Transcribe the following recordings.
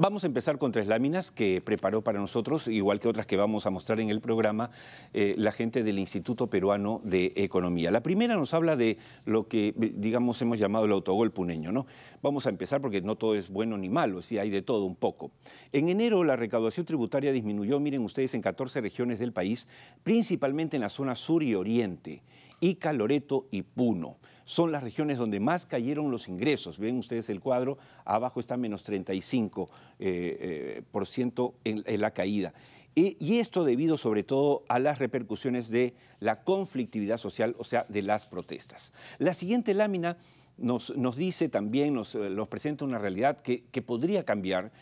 Vamos a empezar con tres láminas que preparó para nosotros, igual que otras que vamos a mostrar en el programa, eh, la gente del Instituto Peruano de Economía. La primera nos habla de lo que, eh, digamos, hemos llamado el autogol puneño, ¿no? Vamos a empezar porque no todo es bueno ni malo, sí hay de todo un poco. En enero la recaudación tributaria disminuyó, miren ustedes, en 14 regiones del país, principalmente en la zona sur y oriente, Ica, Loreto y Puno son las regiones donde más cayeron los ingresos. Ven ustedes el cuadro, abajo está menos 35% eh, eh, por ciento en, la caída. Y esto debido sobre todo a las repercusiones de la conflictividad social, o sea, de las protestas. La siguiente lámina nos, dice también, eh, nos, presenta una realidad que, que podría cambiar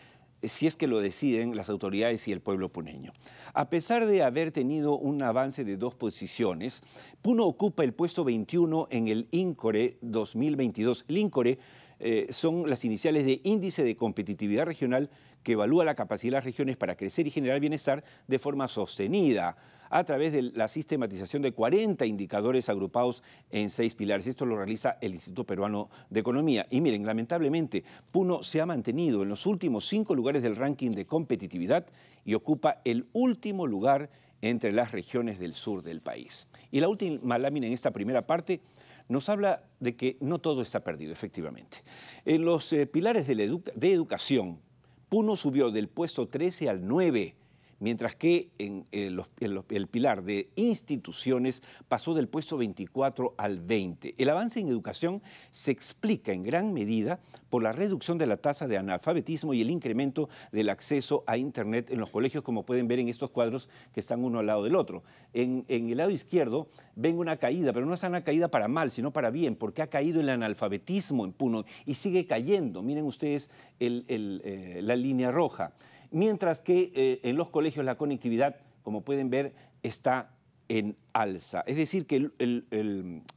si es que lo deciden las autoridades y el pueblo puneño. A pesar de haber tenido un avance de dos posiciones, Puno ocupa el puesto 21 en el INCORE 2022. El INCORE eh, son las iniciales de Índice de Competitividad Regional que evalúa la capacidad de las regiones para crecer y generar bienestar de forma sostenida a través de la sistematización de 40 indicadores agrupados en seis pilares. Esto lo realiza el Instituto Peruano de Economía. Y miren, lamentablemente, Puno se ha mantenido en los últimos cinco lugares del ranking de competitividad y ocupa el último lugar entre las regiones del sur del país. Y la última lámina en esta primera parte nos habla de que no todo está perdido, efectivamente. En los eh, pilares de, de educación, Puno subió del puesto 13 al 9 mientras que en, el pilar de instituciones pasó del puesto 24 al 20. El avance en educación se explica en gran medida por la reducción de la tasa de analfabetismo y el incremento del acceso a Internet en los colegios, como pueden ver en estos cuadros que están uno al lado del otro. En, el lado izquierdo ven una caída, pero no es una caída para mal, sino para bien, porque ha caído el analfabetismo en Puno y sigue cayendo. Miren ustedes eh, la línea roja mientras que eh, en los colegios la conectividad, como pueden ver, está en alza. Es decir, que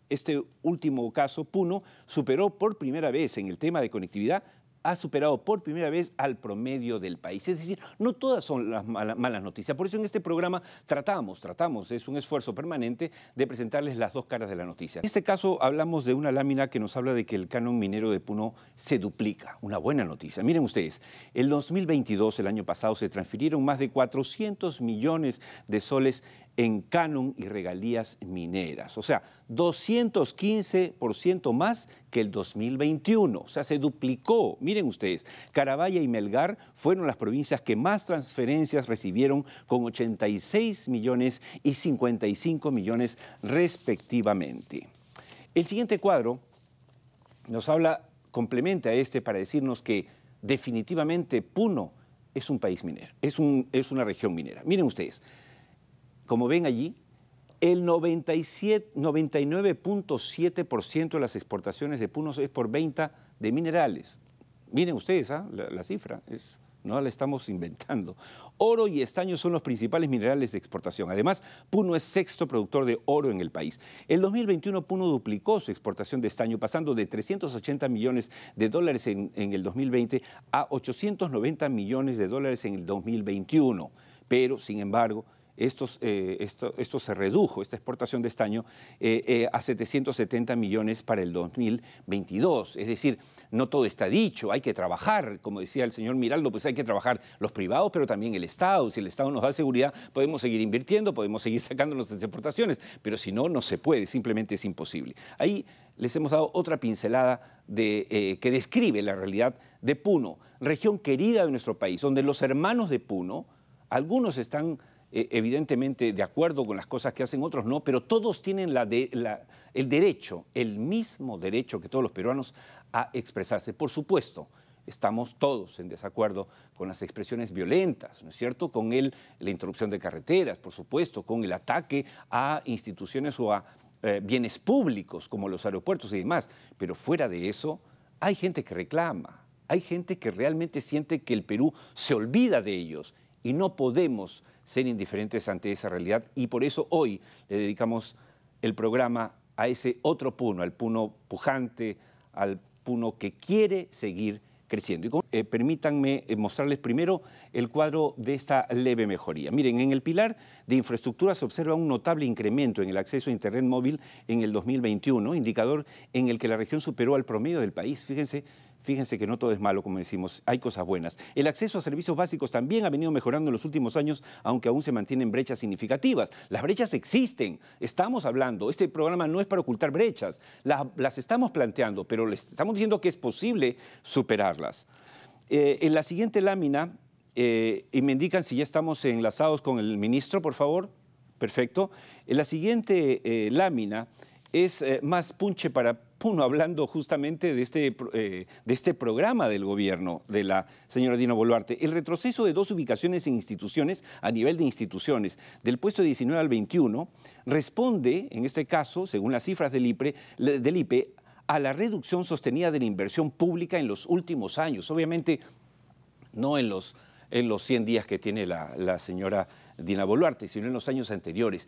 este último caso, Puno, superó por primera vez en el tema de conectividad ha superado por primera vez al promedio del país. Es decir, no todas son las malas, noticias. Por eso en este programa tratamos, tratamos, es un esfuerzo permanente de presentarles las dos caras de la noticia. En este caso hablamos de una lámina que nos habla de que el canon minero de Puno se duplica. Una buena noticia. Miren ustedes, el 2022, el año pasado, se transfirieron más de 400 millones de soles en canon y regalías mineras. O sea, 215% más que el 2021. O sea, se duplicó. Miren ustedes, Carabaya y Melgar fueron las provincias que más transferencias recibieron con 86 millones y 55 millones respectivamente. El siguiente cuadro nos habla, complementa a este para decirnos que definitivamente Puno es un país minero, es una región minera. Miren ustedes, como ven allí, el 99.7% de las exportaciones de Puno es por venta de minerales. Miren ustedes ¿ah? la, cifra, no la estamos inventando. Oro y estaño son los principales minerales de exportación. Además, Puno es sexto productor de oro en el país. El 2021 Puno duplicó su exportación de estaño, pasando de 380 millones de dólares en el 2020 a 890 millones de dólares en el 2021. Pero, sin embargo, eh, esto, se redujo, esta exportación de estaño, eh, eh, a 770 millones para el 2022. Es decir, no todo está dicho, hay que trabajar, como decía el señor Miraldo, pues hay que trabajar los privados, pero también el Estado. Si el Estado nos da seguridad, podemos seguir invirtiendo, podemos seguir sacándonos nuestras exportaciones, pero si no, no se puede, simplemente es imposible. Ahí les hemos dado otra pincelada de, que describe la realidad de Puno, región querida de nuestro país, donde los hermanos de Puno, algunos están eh, evidentemente de acuerdo con las cosas que hacen otros, no, pero todos tienen el derecho, el mismo derecho que todos los peruanos a expresarse. Por supuesto, estamos todos en desacuerdo con las expresiones violentas, ¿no es cierto? Con la interrupción de carreteras, por supuesto, con el ataque a instituciones o a eh, bienes públicos como los aeropuertos y demás. Pero fuera de eso, hay gente que reclama, hay gente que realmente siente que el Perú se olvida de ellos y no podemos ser indiferentes ante esa realidad y por eso hoy le dedicamos el programa a ese otro Puno, al Puno pujante, al Puno que quiere seguir creciendo. Eh, permítanme eh, mostrarles primero el cuadro de esta leve mejoría. Miren, en el pilar de infraestructura se observa un notable incremento en el acceso a Internet móvil en el 2021, indicador en el que la región superó al promedio del país. Fíjense, Fíjense que no todo es malo, como decimos, hay cosas buenas. El acceso a servicios básicos también ha venido mejorando en los últimos años, aunque aún se mantienen brechas significativas. Las brechas existen, estamos hablando, este programa no es para ocultar brechas, las, estamos planteando, pero les estamos diciendo que es posible superarlas. Eh, en la siguiente lámina, eh, y me indican si ya estamos enlazados con el ministro, por favor. Perfecto. En la siguiente eh, lámina es más punche para Puno hablando justamente de este, eh, de este programa del gobierno de la señora Dina Boluarte. El retroceso de dos ubicaciones en instituciones a nivel de instituciones, del puesto 19 al 21, responde, en este caso, según las cifras del del IPE, a la reducción sostenida de la inversión pública en los últimos años. Obviamente, no en los, en los 100 días que tiene la, la señora Dina Boluarte, sino en los años anteriores.